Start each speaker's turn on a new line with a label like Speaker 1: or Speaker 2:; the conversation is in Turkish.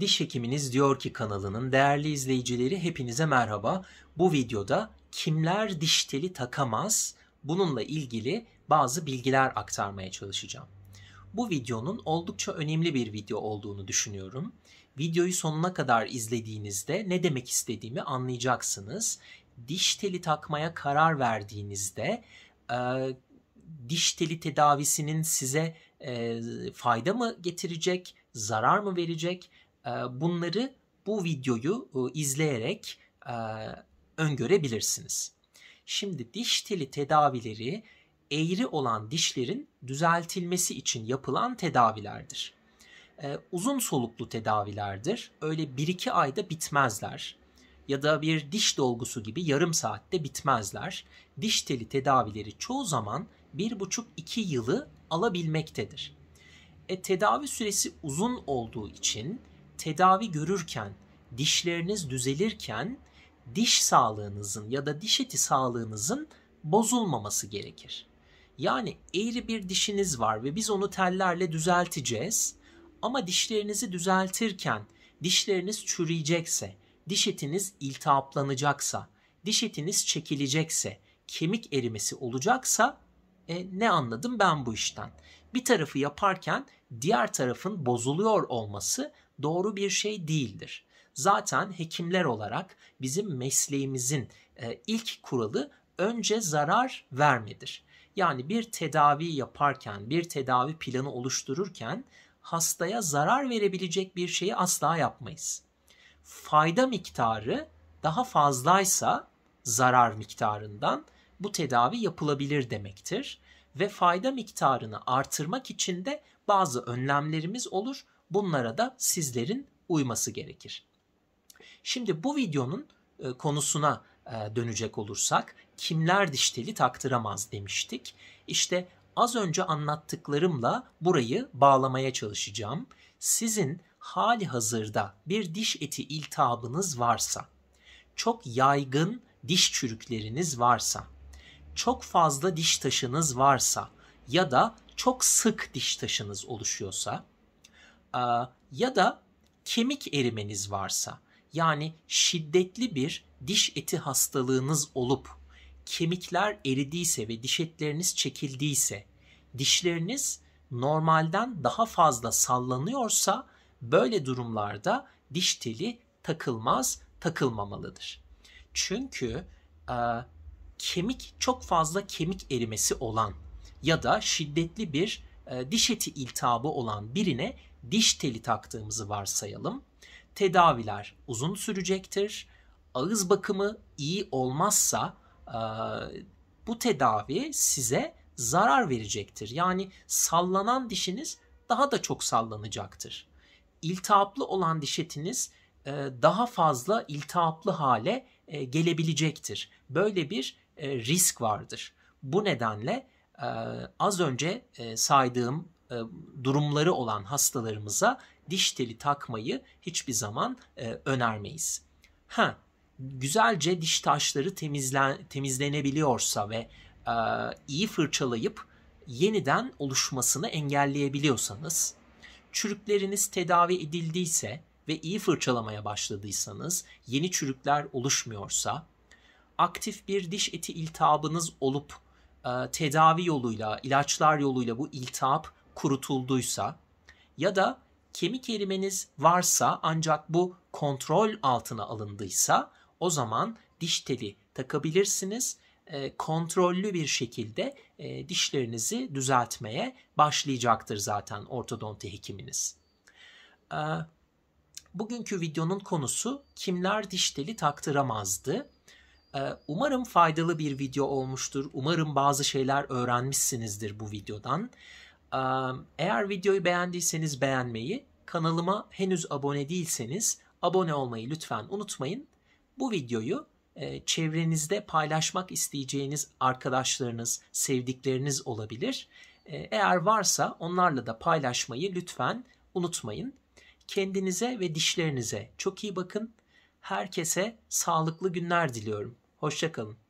Speaker 1: Diş Hekiminiz Diyor Ki kanalının değerli izleyicileri hepinize merhaba. Bu videoda kimler diş teli takamaz bununla ilgili bazı bilgiler aktarmaya çalışacağım. Bu videonun oldukça önemli bir video olduğunu düşünüyorum. Videoyu sonuna kadar izlediğinizde ne demek istediğimi anlayacaksınız. Diş teli takmaya karar verdiğinizde e, diş teli tedavisinin size e, fayda mı getirecek, zarar mı verecek ee, bunları bu videoyu e, izleyerek e, öngörebilirsiniz. Şimdi diş teli tedavileri eğri olan dişlerin düzeltilmesi için yapılan tedavilerdir. Ee, uzun soluklu tedavilerdir. Öyle 1-2 ayda bitmezler ya da bir diş dolgusu gibi yarım saatte bitmezler. Diş teli tedavileri çoğu zaman 1,5-2 yılı alabilmektedir. E, tedavi süresi uzun olduğu için tedavi görürken, dişleriniz düzelirken diş sağlığınızın ya da diş eti sağlığınızın bozulmaması gerekir. Yani eğri bir dişiniz var ve biz onu tellerle düzelteceğiz ama dişlerinizi düzeltirken dişleriniz çürüyecekse, diş etiniz iltihaplanacaksa, diş etiniz çekilecekse, kemik erimesi olacaksa e, ne anladım ben bu işten? Bir tarafı yaparken diğer tarafın bozuluyor olması doğru bir şey değildir. Zaten hekimler olarak bizim mesleğimizin e, ilk kuralı önce zarar vermedir. Yani bir tedavi yaparken, bir tedavi planı oluştururken hastaya zarar verebilecek bir şeyi asla yapmayız. Fayda miktarı daha fazlaysa zarar miktarından bu tedavi yapılabilir demektir ve fayda miktarını artırmak için de bazı önlemlerimiz olur. Bunlara da sizlerin uyması gerekir. Şimdi bu videonun e, konusuna e, dönecek olursak kimler diş teli taktıramaz demiştik. İşte az önce anlattıklarımla burayı bağlamaya çalışacağım. Sizin hali hazırda bir diş eti iltihabınız varsa, çok yaygın diş çürükleriniz varsa, çok fazla diş taşınız varsa ya da çok sık diş taşınız oluşuyorsa ee, ya da kemik erimeniz varsa yani şiddetli bir diş eti hastalığınız olup kemikler eridiyse ve diş etleriniz çekildiyse dişleriniz normalden daha fazla sallanıyorsa böyle durumlarda diş teli takılmaz, takılmamalıdır. Çünkü e, kemik çok fazla kemik erimesi olan ya da şiddetli bir e, diş eti iltihabı olan birine diş teli taktığımızı varsayalım. Tedaviler uzun sürecektir. Ağız bakımı iyi olmazsa e, bu tedavi size zarar verecektir. Yani sallanan dişiniz daha da çok sallanacaktır. İltihaplı olan diş etiniz e, daha fazla iltihaplı hale e, gelebilecektir. Böyle bir risk vardır. Bu nedenle az önce saydığım e, durumları olan hastalarımıza diş teli takmayı hiçbir zaman e, önermeyiz. Ha, güzelce diş taşları temizlen, temizlenebiliyorsa ve e, iyi fırçalayıp yeniden oluşmasını engelleyebiliyorsanız, çürükleriniz tedavi edildiyse ve iyi fırçalamaya başladıysanız, yeni çürükler oluşmuyorsa, aktif bir diş eti iltihabınız olup tedavi yoluyla, ilaçlar yoluyla bu iltihap kurutulduysa ya da kemik erimeniz varsa ancak bu kontrol altına alındıysa o zaman diş teli takabilirsiniz. E, kontrollü bir şekilde e, dişlerinizi düzeltmeye başlayacaktır zaten ortodonti hekiminiz. E, bugünkü videonun konusu kimler diş teli taktıramazdı? Ee, umarım faydalı bir video olmuştur. Umarım bazı şeyler öğrenmişsinizdir bu videodan. Eğer videoyu beğendiyseniz beğenmeyi, kanalıma henüz abone değilseniz abone olmayı lütfen unutmayın. Bu videoyu e, çevrenizde paylaşmak isteyeceğiniz arkadaşlarınız, sevdikleriniz olabilir. E, eğer varsa onlarla da paylaşmayı lütfen unutmayın. Kendinize ve dişlerinize çok iyi bakın. Herkese sağlıklı günler diliyorum. Hoşçakalın.